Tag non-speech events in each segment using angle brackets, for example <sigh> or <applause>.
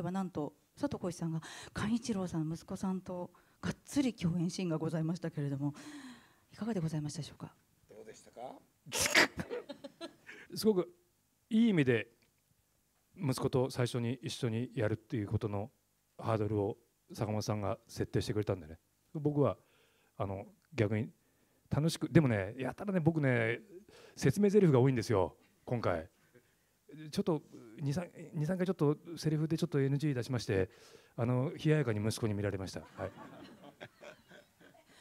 回はなんと佐藤浩市さんが寛一郎さんの息子さんとがっつり共演シーンがございましたけれどもいかがでございましたでしょうかどうでしたか <laughs> すごくいい意味で息子と最初に一緒にやるっていうことのハードルを坂本さんが設定してくれたんでね僕はあの逆に楽しくでもねやたらね僕ね説明台詞が多いんですよ今回ちょっと二三回ちょっとセリフでちょっと NG 出しましてあの冷ややかに息子に見られました、はい、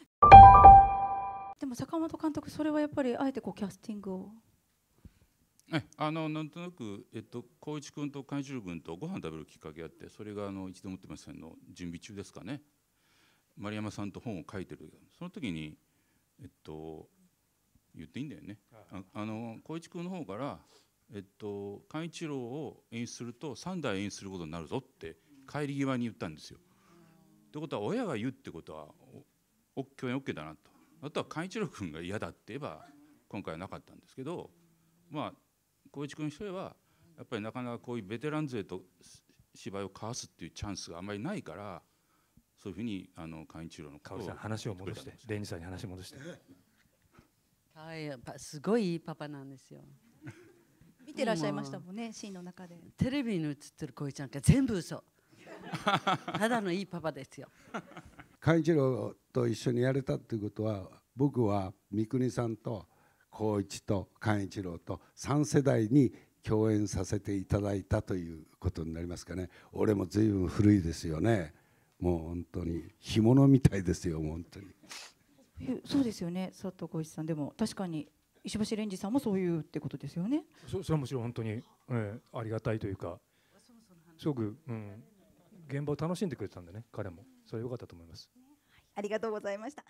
<laughs> でも坂本監督それはやっぱりあえてこうキャスティングをあのなんとなく、えっと、光一君と海中君とご飯食べるきっかけがあってそれがあの一度持ってませんの準備中ですかね丸山さんと本を書いてるその時に、えっと、言っていいんだよねああの光一君の方からえっと、寛一郎を演出すると3代演出することになるぞって帰り際に言ったんですよ。ってことは親が言うってことは共演 OK だなとあとは寛一郎君が嫌だって言えば今回はなかったんですけどまあ光一君一人はやっぱりなかなかこういうベテラン勢と芝居を交わすっていうチャンスがあまりないからそういうふうにあの寛一郎の顔を話を戻してさんに話を戻して。はい、すごいいいパパなんですよ。てらっしゃいましたもんねシーンの中でテレビに映ってるこいつなんか全部嘘 <laughs> ただのいいパパですよ寛一郎と一緒にやれたっていうことは僕は三國さんと光一と寛一郎と3世代に共演させていただいたということになりますかね俺も随分古いですよねもう本当に干物みたいですよ本当にそうですよね佐藤浩一さんでも確かに石橋蓮司さんもそういうってことですよね。そそれはもちろん本当に、えー、ありがたいというかすごく、うん、現場を楽しんでくれてたんでね彼もそれ良かったと思います、ありがとうございました。